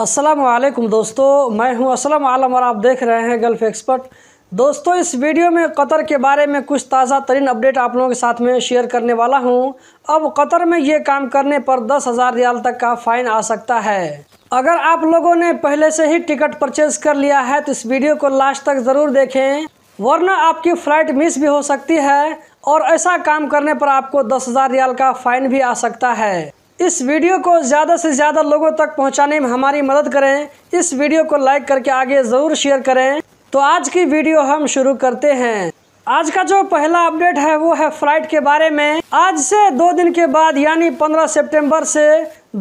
असलम दोस्तों मैं हूं असलम आलम और आप देख रहे हैं गल्फ़ एक्सपर्ट दोस्तों इस वीडियो में कतर के बारे में कुछ ताज़ा तरीन अपडेट आप लोगों के साथ में शेयर करने वाला हूं अब कतर में ये काम करने पर दस हज़ार रियाल तक का फ़ाइन आ सकता है अगर आप लोगों ने पहले से ही टिकट परचेज कर लिया है तो इस वीडियो को लास्ट तक ज़रूर देखें वरना आपकी फ़्लाइट मिस भी हो सकती है और ऐसा काम करने पर आपको दस हज़ार रियाल का फ़ाइन भी आ सकता है इस वीडियो को ज़्यादा से ज़्यादा लोगों तक पहुंचाने में हमारी मदद करें इस वीडियो को लाइक करके आगे ज़रूर शेयर करें तो आज की वीडियो हम शुरू करते हैं आज का जो पहला अपडेट है वो है फ्लाइट के बारे में आज से दो दिन के बाद यानी 15 सितंबर से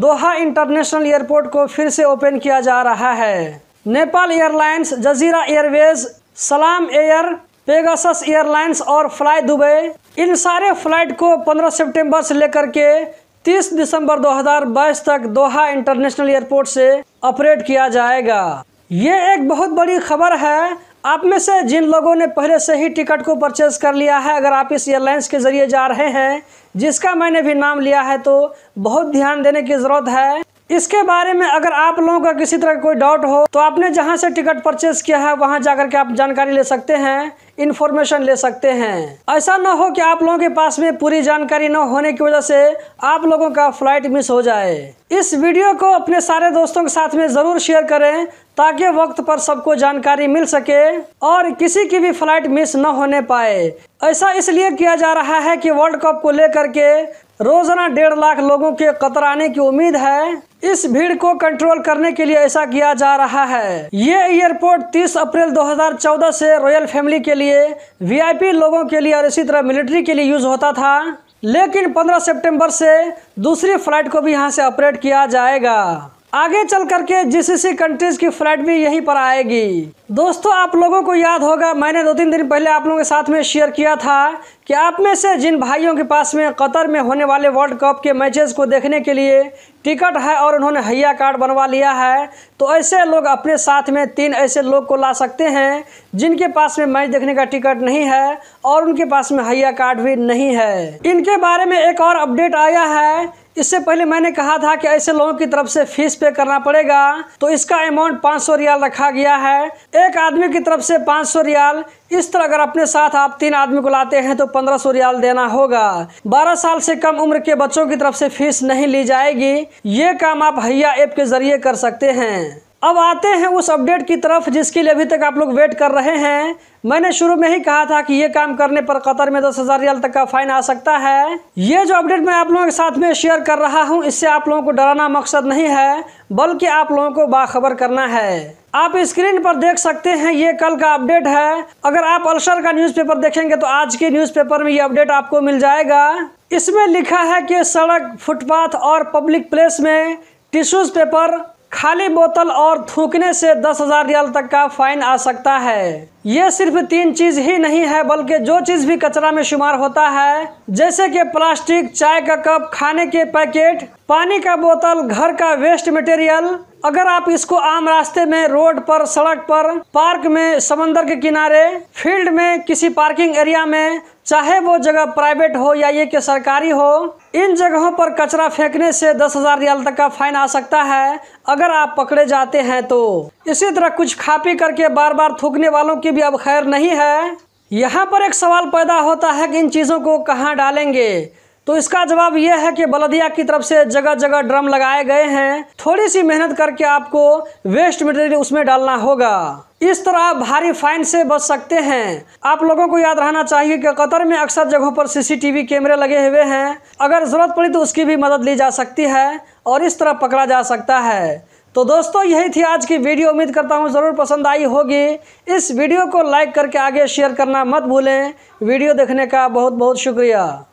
दोहा इंटरनेशनल एयरपोर्ट को फिर से ओपन किया जा रहा है Nepal Airlines Jazeera Airways Salam Air Pegasus Airlines और फ्लाई दुबई इन सारे फ्लाइट को 15 सितंबर से लेकर के 30 दिसंबर 2022 तक दोहा इंटरनेशनल एयरपोर्ट से ऑपरेट किया जाएगा ये एक बहुत बड़ी खबर है आप में से जिन लोगों ने पहले से ही टिकट को परचेज कर लिया है अगर आप इस एयरलाइंस के ज़रिए जा रहे हैं जिसका मैंने भी नाम लिया है तो बहुत ध्यान देने की ज़रूरत है इसके बारे में अगर आप लोगों का किसी तरह का कोई डाउट हो तो आपने जहाँ से टिकट परचेस किया है वहाँ जाकर के आप जानकारी ले सकते हैं इन्फॉर्मेशन ले सकते हैं ऐसा ना हो कि आप लोगों के पास में पूरी जानकारी न होने की वजह से आप लोगों का फ्लाइट मिस हो जाए इस वीडियो को अपने सारे दोस्तों के साथ में ज़रूर शेयर करें ताकि वक्त पर सबको जानकारी मिल सके और किसी की भी फ्लाइट मिस न होने पाए ऐसा इसलिए किया जा रहा है कि वर्ल्ड कप को लेकर के रोज़ाना डेढ़ लाख लोगों के कतर आने की उम्मीद है इस भीड़ को कंट्रोल करने के लिए ऐसा किया जा रहा है ये एयरपोर्ट 30 अप्रैल 2014 से रॉयल फैमिली के लिए वीआईपी लोगों के लिए और इसी तरह मिलिट्री के लिए यूज़ होता था लेकिन 15 सितंबर से दूसरी फ्लाइट को भी यहाँ से ऑपरेट किया जाएगा आगे चल करके जीसीसी कंट्रीज की फ्लाइट भी यहीं पर आएगी दोस्तों आप लोगों को याद होगा मैंने दो तीन दिन पहले आप लोगों के साथ में शेयर किया था कि आप में से जिन भाइयों के पास में कतर में होने वाले वर्ल्ड कप के मैचेस को देखने के लिए टिकट है और उन्होंने हैया कार्ड बनवा लिया है तो ऐसे लोग अपने साथ में तीन ऐसे लोग को ला सकते हैं जिनके पास में मैच देखने का टिकट नहीं है और उनके पास में हैया कार्ड भी नहीं है इनके बारे में एक और अपडेट आया है इससे पहले मैंने कहा था कि ऐसे लोगों की तरफ से फीस पे करना पड़ेगा तो इसका अमाउंट 500 रियाल रखा गया है एक आदमी की तरफ से 500 रियाल इस तरह अगर अपने साथ आप तीन आदमी को लाते हैं तो 1500 रियाल देना होगा 12 साल से कम उम्र के बच्चों की तरफ से फीस नहीं ली जाएगी ये काम आप हैया ऐप के जरिए कर सकते हैं अब आते हैं उस अपडेट की तरफ जिसके लिए अभी तक आप लोग वेट कर रहे हैं मैंने शुरू में ही कहा था कि ये काम करने पर कतर में दस हज़ार रियाल तक का फाइन आ सकता है ये जो अपडेट मैं आप लोगों के साथ में शेयर कर रहा हूँ इससे आप लोगों को डराना मकसद नहीं है बल्कि आप लोगों को बाखबर करना है आप स्क्रीन पर देख सकते हैं ये कल का अपडेट है अगर आप अल्सर का न्यूज देखेंगे तो आज के न्यूज में ये अपडेट आपको मिल जाएगा इसमें लिखा है की सड़क फुटपाथ और पब्लिक प्लेस में टिश्यूज पेपर खाली बोतल और थूकने से दस हजार रियाल तक का फाइन आ सकता है ये सिर्फ तीन चीज ही नहीं है बल्कि जो चीज भी कचरा में शुमार होता है जैसे कि प्लास्टिक चाय का कप खाने के पैकेट पानी का बोतल घर का वेस्ट मटेरियल अगर आप इसको आम रास्ते में रोड पर सड़क पर पार्क में समंदर के किनारे फील्ड में किसी पार्किंग एरिया में चाहे वो जगह प्राइवेट हो या ये कि सरकारी हो इन जगहों पर कचरा फेंकने से दस हजार रियाल तक का फाइन आ सकता है अगर आप पकड़े जाते हैं तो इसी तरह कुछ खा पी करके बार बार थूकने वालों की भी अब खैर नहीं है यहाँ पर एक सवाल पैदा होता है कि इन चीज़ों को कहाँ डालेंगे तो इसका जवाब यह है कि बलदिया की तरफ से जगह जगह ड्रम लगाए गए हैं थोड़ी सी मेहनत करके आपको वेस्ट मटेरियल उसमें डालना होगा इस तरह आप भारी फाइन से बच सकते हैं आप लोगों को याद रहना चाहिए कि कतर में अक्सर जगहों पर सीसीटीवी कैमरे लगे हुए हैं अगर ज़रूरत पड़ी तो उसकी भी मदद ली जा सकती है और इस तरह पकड़ा जा सकता है तो दोस्तों यही थी आज की वीडियो उम्मीद करता हूँ ज़रूर पसंद आई होगी इस वीडियो को लाइक करके आगे शेयर करना मत भूलें वीडियो देखने का बहुत बहुत शुक्रिया